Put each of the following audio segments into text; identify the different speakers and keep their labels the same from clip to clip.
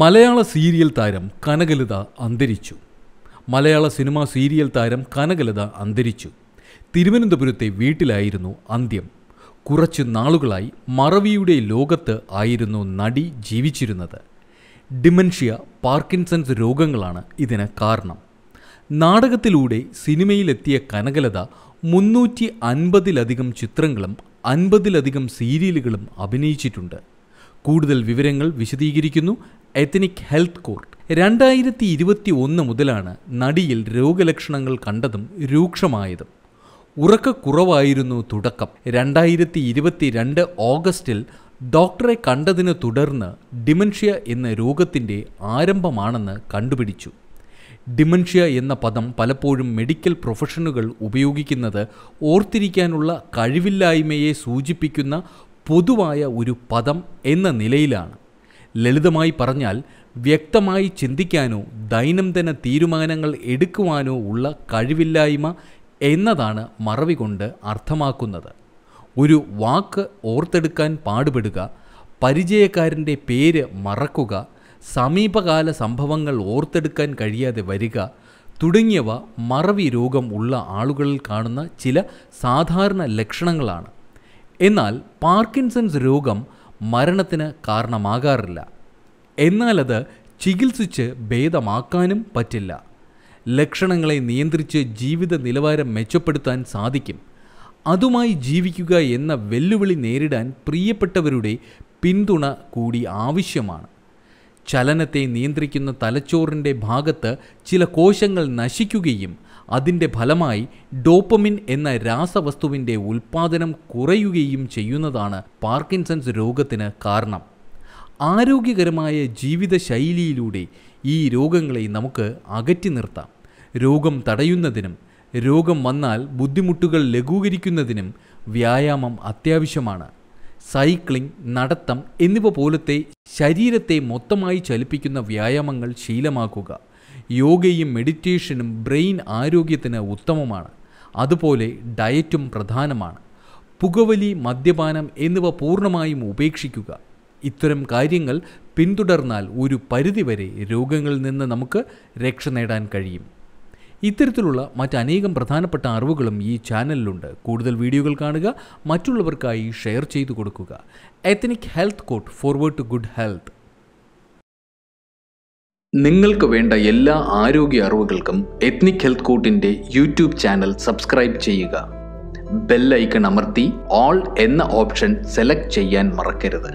Speaker 1: മലയാള സീരിയൽ താരം കനകലിത അന്തരിച്ചു മലയാള സിനിമാ സീരിയൽ താരം കനകലിത അന്തരിച്ചു തിരുവനന്തപുരത്തെ വീട്ടിലായിരുന്നു അന്ത്യം കുറച്ച് നാളുകളായി മറവിയുടെ ലോകത്ത് ആയിരുന്നു നടി ജീവിച്ചിരുന്നത് ഡിമൻഷ്യ പാർക്കിൻസൺസ് രോഗങ്ങളാണ് ഇതിന് കാരണം നാടകത്തിലൂടെ സിനിമയിലെത്തിയ കനകലത മുന്നൂറ്റി അൻപതിലധികം ചിത്രങ്ങളും അൻപതിലധികം സീരിയലുകളും അഭിനയിച്ചിട്ടുണ്ട് കൂടുതൽ വിവരങ്ങൾ വിശദീകരിക്കുന്നു എത്തനിക് ഹെൽത്ത് കോർട്ട് രണ്ടായിരത്തി ഇരുപത്തി ഒന്ന് മുതലാണ് നടിയിൽ രോഗലക്ഷണങ്ങൾ കണ്ടതും രൂക്ഷമായതും ഉറക്കക്കുറവായിരുന്നു തുടക്കം രണ്ടായിരത്തി രണ്ട് ഓഗസ്റ്റിൽ ഡോക്ടറെ കണ്ടതിനു തുടർന്ന് ഡിമൻഷ്യ എന്ന രോഗത്തിൻ്റെ ആരംഭമാണെന്ന് കണ്ടുപിടിച്ചു ഡിമൻഷ്യ എന്ന പദം പലപ്പോഴും മെഡിക്കൽ പ്രൊഫഷനുകൾ ഉപയോഗിക്കുന്നത് ഓർത്തിരിക്കാനുള്ള കഴിവില്ലായ്മയെ സൂചിപ്പിക്കുന്ന പൊതുവായ ഒരു പദം എന്ന നിലയിലാണ് ലളിതമായി പറഞ്ഞാൽ വ്യക്തമായി ചിന്തിക്കാനോ ദൈനംദിന തീരുമാനങ്ങൾ എടുക്കുവാനോ ഉള്ള കഴിവില്ലായ്മ എന്നതാണ് മറവി കൊണ്ട് അർത്ഥമാക്കുന്നത് ഒരു വാക്ക് ഓർത്തെടുക്കാൻ പാടുപെടുക പരിചയക്കാരൻ്റെ പേര് മറക്കുക സമീപകാല സംഭവങ്ങൾ ഓർത്തെടുക്കാൻ കഴിയാതെ വരിക തുടങ്ങിയവ മറവി രോഗം ഉള്ള ആളുകളിൽ കാണുന്ന ചില സാധാരണ ലക്ഷണങ്ങളാണ് എന്നാൽ പാർക്കിൻസൺസ് രോഗം മരണത്തിന് കാരണമാകാറില്ല എന്നാലത് ചികിത്സിച്ച് ഭേദമാക്കാനും പറ്റില്ല ലക്ഷണങ്ങളെ നിയന്ത്രിച്ച് ജീവിത നിലവാരം മെച്ചപ്പെടുത്താൻ സാധിക്കും അതുമായി ജീവിക്കുക എന്ന വെല്ലുവിളി നേരിടാൻ പ്രിയപ്പെട്ടവരുടെ പിന്തുണ കൂടി ആവശ്യമാണ് ചലനത്തെ നിയന്ത്രിക്കുന്ന തലച്ചോറിൻ്റെ ഭാഗത്ത് ചില കോശങ്ങൾ നശിക്കുകയും അതിൻ്റെ ഫലമായി ഡോപ്പമിൻ എന്ന രാസവസ്തുവിൻ്റെ ഉൽപ്പാദനം കുറയുകയും ചെയ്യുന്നതാണ് പാർക്കിൻസൺസ് രോഗത്തിന് കാരണം ആരോഗ്യകരമായ ജീവിതശൈലിയിലൂടെ ഈ രോഗങ്ങളെ നമുക്ക് അകറ്റി നിർത്താം രോഗം തടയുന്നതിനും രോഗം വന്നാൽ ബുദ്ധിമുട്ടുകൾ ലഘൂകരിക്കുന്നതിനും വ്യായാമം അത്യാവശ്യമാണ് സൈക്ലിംഗ് നടത്തം എന്നിവ പോലത്തെ ശരീരത്തെ മൊത്തമായി ചലിപ്പിക്കുന്ന വ്യായാമങ്ങൾ ശീലമാക്കുക യോഗയും മെഡിറ്റേഷനും ബ്രെയിൻ ആരോഗ്യത്തിന് ഉത്തമമാണ് അതുപോലെ ഡയറ്റും പ്രധാനമാണ് പുകവലി മദ്യപാനം എന്നിവ പൂർണ്ണമായും ഉപേക്ഷിക്കുക ഇത്തരം കാര്യങ്ങൾ പിന്തുടർന്നാൽ ഒരു പരിധിവരെ രോഗങ്ങളിൽ നിന്ന് നമുക്ക് രക്ഷ നേടാൻ കഴിയും ഇത്തരത്തിലുള്ള മറ്റനേകം പ്രധാനപ്പെട്ട അറിവുകളും ഈ ചാനലിലുണ്ട് കൂടുതൽ വീഡിയോകൾ കാണുക മറ്റുള്ളവർക്കായി ഷെയർ ചെയ്തു കൊടുക്കുക ethnic health court forward to good health നിങ്ങൾക്ക് വേണ്ട എല്ലാ ആരോഗ്യ അറിവുകൾക്കും എത്നിക് ഹെൽത്ത് കൂട്ടിൻ്റെ യൂട്യൂബ് ചാനൽ സബ്സ്ക്രൈബ് ചെയ്യുക ബെൽ ഐക്കൺ അമർത്തി ഓൾ എന്ന ഓപ്ഷൻ സെലക്ട് ചെയ്യാൻ മറക്കരുത്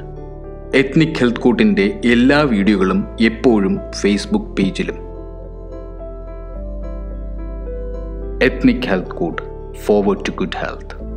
Speaker 1: എത്നിക് ഹെൽത്ത് കൂട്ടിൻ്റെ എല്ലാ വീഡിയോകളും എപ്പോഴും ഫേസ്ബുക്ക് പേജിലും ethnic health court forward to good health